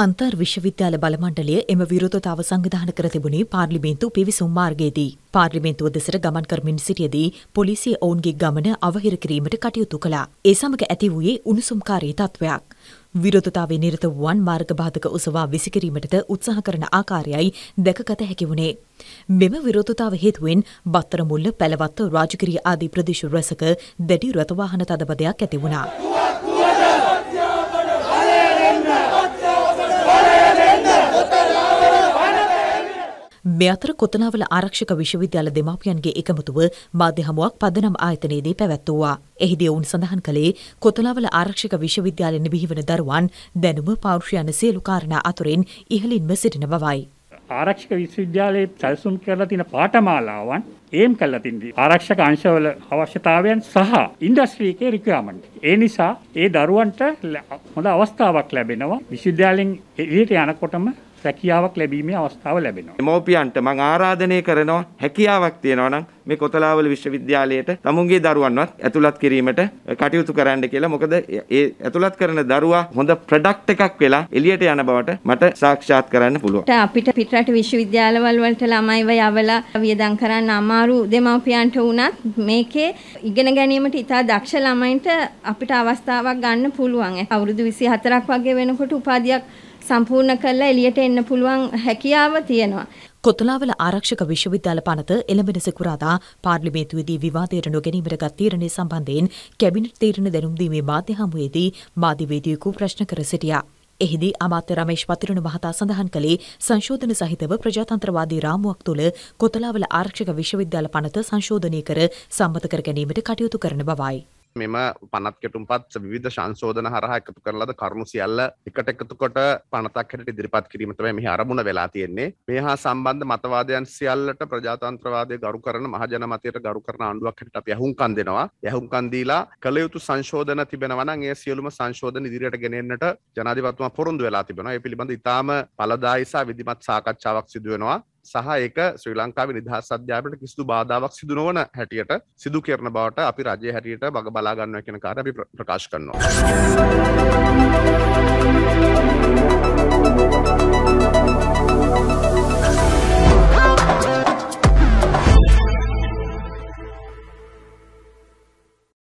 අන්තර් විශ්වවිද්‍යාල බලමණ්ඩලය එම විරෝධතාව සංවිධාන කර තිබුණේ පාර්ලිමේන්තු පිවිසුම් මාර්ගයේදී. පාර්ලිමේන්තුව දෙසට ගමන් කරමින් සිටියදී පොලිසිය ඔවුන්ගේ ගමන අවහිර කිරීමට කටයුතු කළා. ඒ සමග ඇති වූයේ උණුසුම්කාරී තත්ත්වයක්. විරෝධතාවේ නිරත වුවන් මාර්ග බාධක උසවා විසිකිරීමටද උත්සාහ කරන ආකාරයයි දැකගත හැකි වුණේ. මෙම විරෝධතාව හේතුවෙන් බත්තර මුල්ල පැලවත්ත රාජගිරිය ආදී ප්‍රදේශ රැසක දැඩි රථවාහන තදබදයක් ඇති වුණා. මේ අතර කොතනාවල ආරක්ෂක විශ්වවිද්‍යාල දෙමාපියන්ගේ එකමුතුව මාධ්‍ය හමුවක් පදනම් ආයතනයේදී පැවැත්වුවා. එහිදී ඔවුන් සඳහන් කළේ කොතනාවල ආරක්ෂක විශ්වවිද්‍යාලයේ නිබිහිවන දරුවන් දැනුම පෞරුෂයන සියලු කාරණා අතුරින් ඉහළින්ම සිටින බවයි. ආරක්ෂක විශ්වවිද්‍යාලයේ සැලසුම් කරලා තියෙන පාඨමාලාවන් ඒම් කරලා තින්දී ආරක්ෂක අංශවල අවශ්‍යතාවයන් සහ ඉන්ඩස්ට්‍රි එකේ රික්වයර්මන්ට්. ඒ නිසා ඒ දරුවන්ට හොඳ අවස්ථාවක් ලැබෙනවා. විශ්වවිද්‍යාලෙන් එළියට යනකොටම රැකියාවක් ලැබීමේ අවස්ථාව ලැබෙනවා. මෝපියන්ට මං ආරාධනය කරනවා හැකියාවක් තියෙනවා නම් මේ කොතලාවල විශ්වවිද්‍යාලයට තමුන්ගේ දරුවන්වත් ඇතුළත් කිරීමට කටයුතු කරන්න කියලා මොකද ඒ ඇතුළත් කරන දරුවා හොඳ ප්‍රොඩක්ට් එකක් වෙලා එළියට යන බවට මට සාක්ෂාත් කරන්න පුළුවන්. අපිට පිටරට විශ්වවිද්‍යාලවල වලට ළමයිව යවලා වියදම් කරන්න අමාරු දෙමව්පියන්ට වුණත් මේකේ ඉගෙන ගැනීමට ඉතා දක්ෂ ළමයින්ට අපිට අවස්ථාවක් ගන්න පුළුවන්. අවුරුදු 24ක් වගේ වෙනකොට උපාධියක් සම්පූර්ණ කරලා එළියට එන්න පුළුවන් හැකියාව තියෙනවා. කොතලාවල ආරක්ෂක විශ්වවිද්‍යාල පනත එළඹෙන සිකුරාදා පාර්ලිමේන්තුවේදී විවාදයට නොගැනීමට ගත් තීරණය සම්බන්ධයෙන් කැබිනට් තීරණ දැනුම්දීමේ මාධ්‍ය හමුවේදී මාධ්‍යවේදියෙකු ප්‍රශ්න කර සිටියා. එහිදී අමාත්‍ය රමේෂ් පතිරුණ මහතා සඳහන් කළේ සංශෝධන සහිතව ප්‍රජාතන්ත්‍රවාදී රාමුවක් තුළ කොතලාවල ආරක්ෂක විශ්වවිද්‍යාල පනත සංශෝධනය කර සම්මත කර ගැනීමට කටයුතු කරන බවයි. මෙම පනත් කෙටුම්පත් විධ ශංශෝධන හරහ එකතු කරලද කරුණු සියල්ල එකට එකතුකොට පනතක් හැට ඉදිරිපත් කිරීමතම මේ අරමුණ වෙලා තියෙන්නේ මේ හා සම්බන්ධ මතවාදයන් සියල්ලට ප්‍රජාතන්ත්‍රවාදය ගරු කරන මහජන මතයට ගරු කරන ආණ්ඩුවක් හැට අප යහුම්කන් දෙනවා යහුම්කන්දීලා කළයුතු සංශෝධන තිබෙනවනන් ඒ සියලුම සංශෝධන ඉදිරියට ගෙනෙන්නට ජනාධිපත්තුම පොරුන්දු වෙලා තිබෙනවා ඒ පිළිබඳ ඉතාම පලදායිසා විදිමත් සාකච්ඡාවක් සිදුවෙනවා සහ ඒක ශ්‍රී ලංකාව නිදහස් අධ්‍යාපනයට කිසිදු බාධාවක් සිදු නොවන හැටියට සිදු කරන බවට අපි රජය හැටියට බග බලාගන්නවා කියන කාර අපි ප්‍රකාශ කරනවා.